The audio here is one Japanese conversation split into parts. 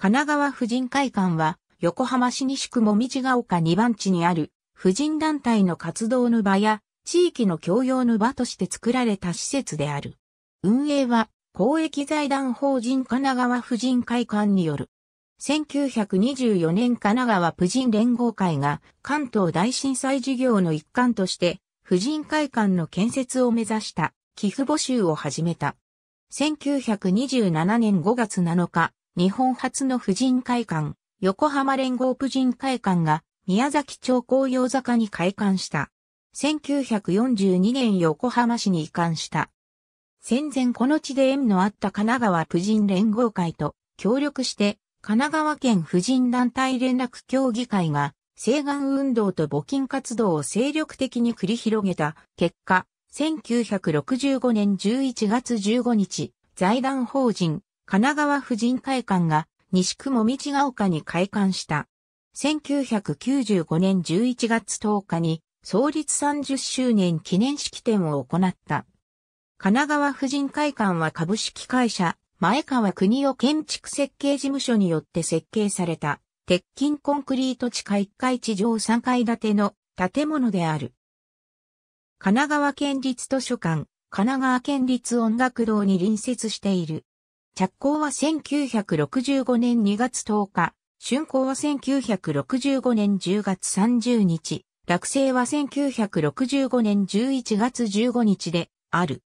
神奈川婦人会館は、横浜市西区もみじが丘2番地にある、婦人団体の活動の場や、地域の共用の場として作られた施設である。運営は、公益財団法人神奈川婦人会館による。1924年神奈川婦人連合会が関東大震災事業の一環として婦人会館の建設を目指した寄付募集を始めた。1927年5月7日、日本初の婦人会館、横浜連合婦人会館が宮崎町紅葉坂に開館した。1942年横浜市に移管した。戦前この地で縁のあった神奈川婦人連合会と協力して神奈川県婦人団体連絡協議会が請願運動と募金活動を精力的に繰り広げた結果、1965年11月15日、財団法人神奈川婦人会館が西区もみが丘に開館した。1995年11月10日に創立30周年記念式典を行った。神奈川婦人会館は株式会社前川国を建築設計事務所によって設計された鉄筋コンクリート地下1階地上3階建ての建物である。神奈川県立図書館、神奈川県立音楽堂に隣接している。着工は1965年2月10日、竣工は1965年10月30日、落成は1965年11月15日である。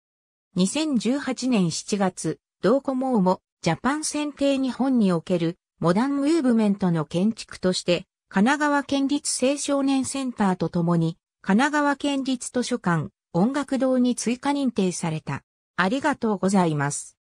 2018年7月、ドコモもジャパン選定日本におけるモダンムーブメントの建築として、神奈川県立青少年センターとともに、神奈川県立図書館、音楽堂に追加認定された。ありがとうございます。